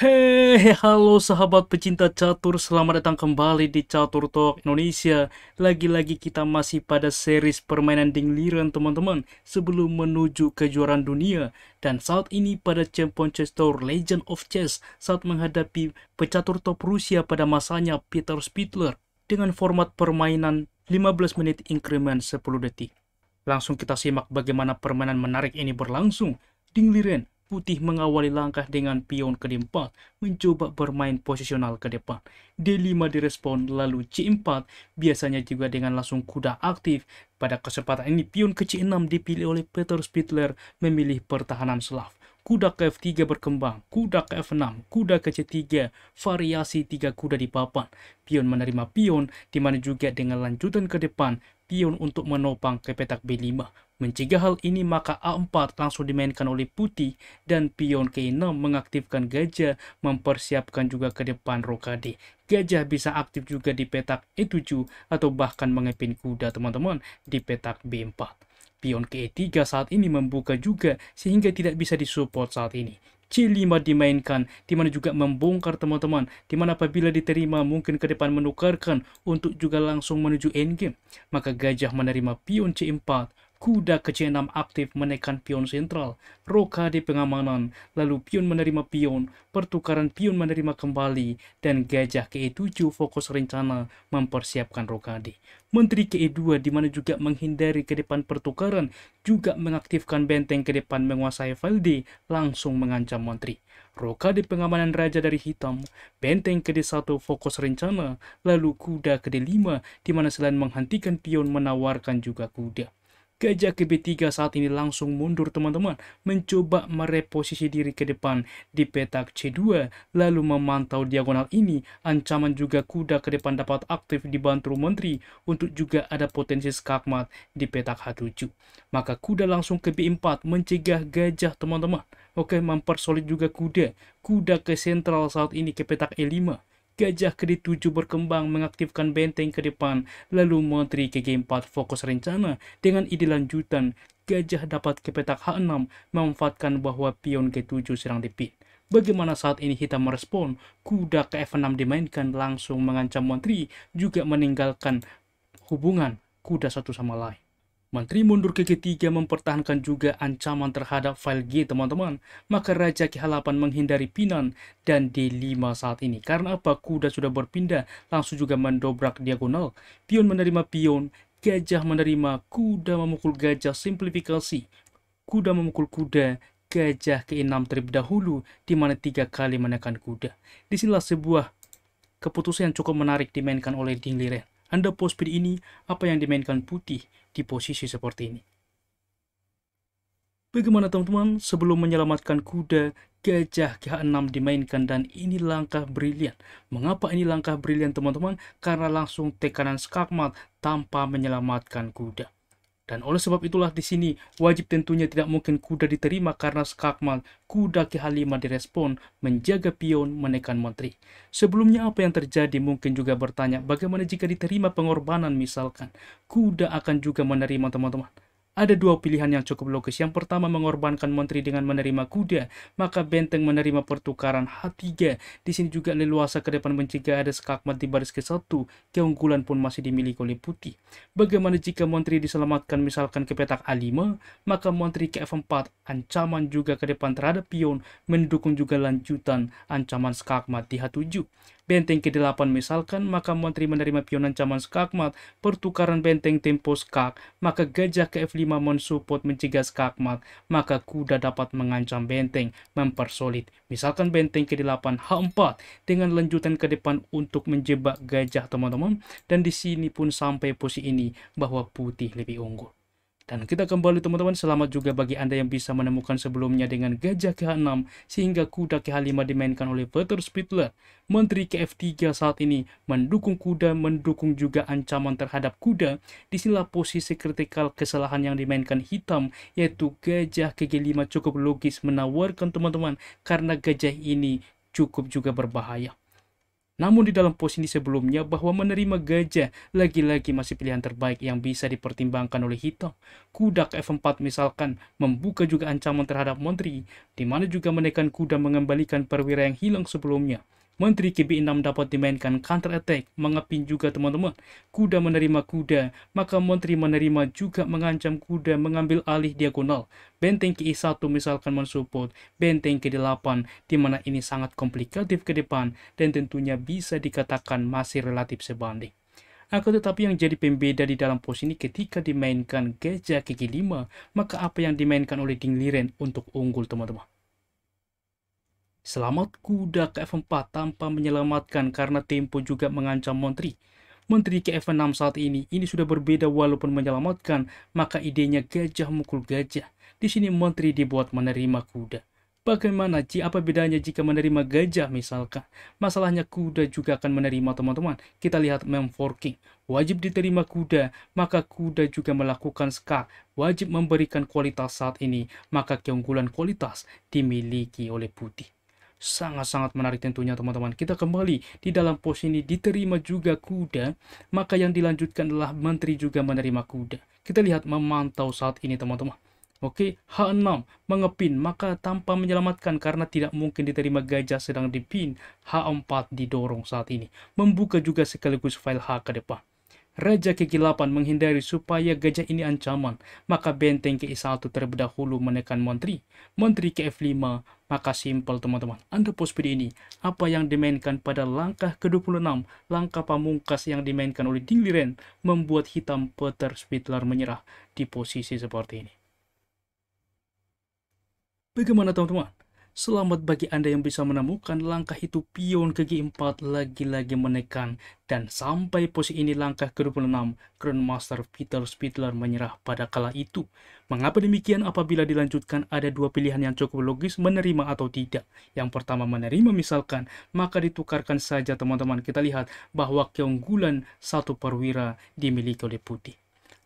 Hei, halo sahabat pecinta catur, selamat datang kembali di Catur Talk Indonesia. Lagi-lagi kita masih pada series permainan ding Liren, teman-teman, sebelum menuju kejuaraan dunia. Dan saat ini pada Champion Chess Tour Legend of Chess saat menghadapi pecatur top Rusia pada masanya Peter Spittler dengan format permainan 15 menit increment 10 detik. Langsung kita simak bagaimana permainan menarik ini berlangsung. Ding Liren Putih mengawali langkah dengan pion ke 4 mencoba bermain posisional ke depan. D5 direspon, lalu C4, biasanya juga dengan langsung kuda aktif. Pada kesempatan ini, pion ke C6 dipilih oleh Peter Spittler memilih pertahanan Slav kuda ke F3 berkembang, kuda ke F6, kuda ke C3, variasi tiga kuda di papan, pion menerima pion, di mana juga dengan lanjutan ke depan, pion untuk menopang ke petak B5. Mencegah hal ini maka A4 langsung dimainkan oleh putih dan pion ke e 6 mengaktifkan gajah mempersiapkan juga ke depan rokade. Gajah bisa aktif juga di petak E7 atau bahkan mengepin kuda teman-teman di petak B4. Pion ke E3 saat ini membuka juga sehingga tidak bisa disupport saat ini. C5 dimainkan, di mana juga membongkar teman-teman, di mana apabila diterima mungkin ke depan menukarkan untuk juga langsung menuju endgame. Maka gajah menerima pion C4, kuda ke C6 aktif menekan pion sentral, roka di pengamanan, lalu pion menerima pion, pertukaran pion menerima kembali, dan gajah ke E7 fokus rencana mempersiapkan rokade. Menteri ke E2 di mana juga menghindari ke depan pertukaran, juga mengaktifkan benteng ke depan menguasai file D, langsung mengancam menteri. Roka di pengamanan raja dari hitam, benteng ke D1 fokus rencana, lalu kuda ke D5 di mana selain menghentikan pion menawarkan juga kuda. Gajah kb 3 saat ini langsung mundur teman-teman, mencoba mereposisi diri ke depan di petak C2, lalu memantau diagonal ini, ancaman juga kuda ke depan dapat aktif dibantu menteri untuk juga ada potensi skakmat di petak H7. Maka kuda langsung ke B4 mencegah gajah teman-teman. Oke, mempersolid juga kuda. Kuda ke sentral saat ini ke petak E5 Gajah ke 7 berkembang mengaktifkan benteng ke depan, lalu Menteri ke 4 fokus rencana dengan ide lanjutan gajah dapat ke petak H6 memanfaatkan bahwa pion ke 7 sedang dipit. Bagaimana saat ini hitam merespon, kuda ke F6 dimainkan langsung mengancam Menteri juga meninggalkan hubungan kuda satu sama lain. Menteri mundur ke ketiga mempertahankan juga ancaman terhadap file G, teman-teman. Maka Raja ke-8 menghindari Pinan dan D5 saat ini. Karena apa? Kuda sudah berpindah, langsung juga mendobrak diagonal. Pion menerima pion, gajah menerima, kuda memukul gajah, simplifikasi. Kuda memukul kuda, gajah ke-6 terlebih dahulu, di mana tiga kali menekan kuda. Disinilah sebuah keputusan yang cukup menarik dimainkan oleh Ding Liren. Anda post pin ini, apa yang dimainkan putih di posisi seperti ini. Bagaimana teman-teman, sebelum menyelamatkan kuda, gajah G6 dimainkan dan ini langkah brilian. Mengapa ini langkah brilian teman-teman? Karena langsung tekanan skakmat tanpa menyelamatkan kuda. Dan oleh sebab itulah di sini wajib tentunya tidak mungkin kuda diterima karena skakmal kuda ke 5 direspon menjaga pion menekan menteri. Sebelumnya apa yang terjadi mungkin juga bertanya bagaimana jika diterima pengorbanan misalkan kuda akan juga menerima teman-teman. Ada dua pilihan yang cukup logis. Yang pertama mengorbankan menteri dengan menerima kuda, maka Benteng menerima pertukaran H3. Di sini juga leluasa ke depan mencegah ada skakmat di baris ke-1, keunggulan pun masih dimiliki oleh putih. Bagaimana jika menteri diselamatkan misalkan ke petak A5, maka menteri ke F4, ancaman juga ke depan terhadap pion, mendukung juga lanjutan ancaman skakmat di H7. Benteng ke-8 misalkan, maka menteri menerima pionan caman skakmat, pertukaran benteng tempo skak, maka gajah ke F5 mensupport mencegah skakmat, maka kuda dapat mengancam benteng, mempersolid Misalkan benteng ke-8 H4 dengan lanjutan ke depan untuk menjebak gajah teman-teman. Dan di sini pun sampai posisi ini bahwa putih lebih unggul. Dan kita kembali teman-teman, selamat juga bagi Anda yang bisa menemukan sebelumnya dengan gajah kh 6 sehingga kuda kh 5 dimainkan oleh Peter Spittler. Menteri KF3 saat ini mendukung kuda, mendukung juga ancaman terhadap kuda. Disinilah posisi kritikal kesalahan yang dimainkan hitam yaitu gajah KG5 cukup logis menawarkan teman-teman karena gajah ini cukup juga berbahaya. Namun di dalam posisi sebelumnya bahwa menerima gajah lagi-lagi masih pilihan terbaik yang bisa dipertimbangkan oleh Hitam. Kuda F4 misalkan membuka juga ancaman terhadap menteri, di mana juga menekan kuda mengembalikan perwira yang hilang sebelumnya. Menteri KB6 dapat dimainkan counter attack, mengepin juga teman-teman. Kuda menerima kuda, maka menteri menerima juga mengancam kuda mengambil alih diagonal. Benteng KI1 e misalkan mensupport benteng ke-8, di mana ini sangat komplikatif ke depan dan tentunya bisa dikatakan masih relatif sebanding. Akan tetapi yang jadi pembeda di dalam pos ini ketika dimainkan gajah kaki 5, maka apa yang dimainkan oleh Ding Liren untuk unggul teman-teman. Selamat kuda ke F4 tanpa menyelamatkan karena tempo juga mengancam Montri. Menteri ke F6 saat ini, ini sudah berbeda walaupun menyelamatkan, maka idenya gajah mukul gajah. Di sini Menteri dibuat menerima kuda. Bagaimana Ji, apa bedanya jika menerima gajah misalkan? Masalahnya kuda juga akan menerima teman-teman. Kita lihat mem memforking. Wajib diterima kuda, maka kuda juga melakukan ska. Wajib memberikan kualitas saat ini, maka keunggulan kualitas dimiliki oleh putih sangat-sangat menarik tentunya teman-teman. Kita kembali di dalam pos ini diterima juga kuda, maka yang dilanjutkan adalah menteri juga menerima kuda. Kita lihat memantau saat ini teman-teman. Oke, H6 mengepin maka tanpa menyelamatkan karena tidak mungkin diterima gajah sedang dipin. H4 didorong saat ini. Membuka juga sekaligus file H ke depan. Raja ke-8 menghindari supaya gajah ini ancaman, maka benteng ke 1 terlebih dahulu menekan menteri. Menteri ke F5, maka simpel teman-teman. Anda post video ini, apa yang dimainkan pada langkah ke-26, langkah pamungkas yang dimainkan oleh Ding Liren, membuat hitam Peter Spittler menyerah di posisi seperti ini. Bagaimana teman-teman? Selamat bagi Anda yang bisa menemukan langkah itu pion ke G4 lagi-lagi menekan dan sampai posisi ini langkah ke-26 Grandmaster Peter Spittler menyerah pada kala itu. Mengapa demikian apabila dilanjutkan ada dua pilihan yang cukup logis menerima atau tidak. Yang pertama menerima misalkan maka ditukarkan saja teman-teman kita lihat bahwa keunggulan satu perwira dimiliki oleh putih.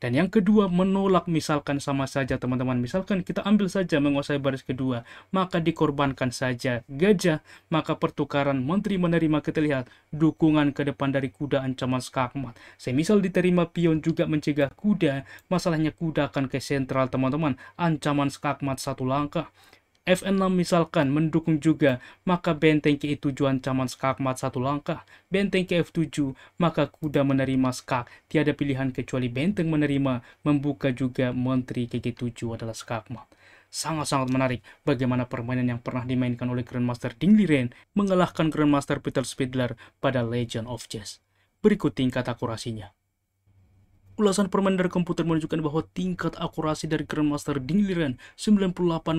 Dan yang kedua, menolak misalkan sama saja teman-teman. Misalkan kita ambil saja menguasai baris kedua, maka dikorbankan saja gajah, maka pertukaran menteri menerima kita lihat dukungan ke depan dari kuda ancaman skakmat. Semisal diterima pion juga mencegah kuda, masalahnya kuda akan ke sentral teman-teman. Ancaman skakmat satu langkah. F 6 misalkan mendukung juga, maka benteng ke 7 ancaman skak mat satu langkah, benteng ke F7, maka kuda menerima skak, tiada pilihan kecuali benteng menerima, membuka juga menteri ke G7 adalah skak mat sangat-sangat menarik bagaimana permainan yang pernah dimainkan oleh Grandmaster Ding Liren mengalahkan Grandmaster Peter Spidler pada Legend of Chess. Berikut tingkat akurasinya. Ulasan permen dari komputer menunjukkan bahwa tingkat akurasi dari Grandmaster Dingliren 98,4%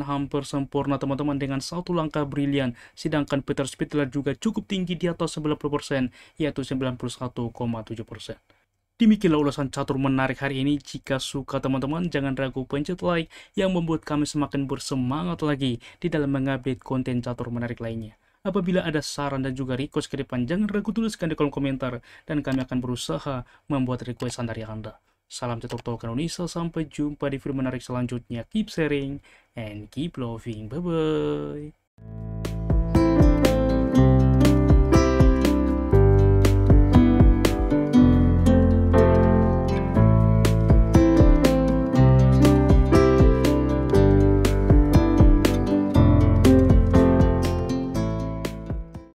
hampir sempurna teman-teman dengan satu langkah brilian. Sedangkan Peter Spitler juga cukup tinggi di atas 90% yaitu 91,7%. Demikianlah ulasan catur menarik hari ini. Jika suka teman-teman, jangan ragu pencet like yang membuat kami semakin bersemangat lagi di dalam mengupdate konten catur menarik lainnya. Apabila ada saran dan juga request ke depan, jangan ragu tuliskan di kolom komentar dan kami akan berusaha membuat requestan dari Anda. Salam tetap talk Indonesia, sampai jumpa di film menarik selanjutnya. Keep sharing and keep loving. Bye-bye.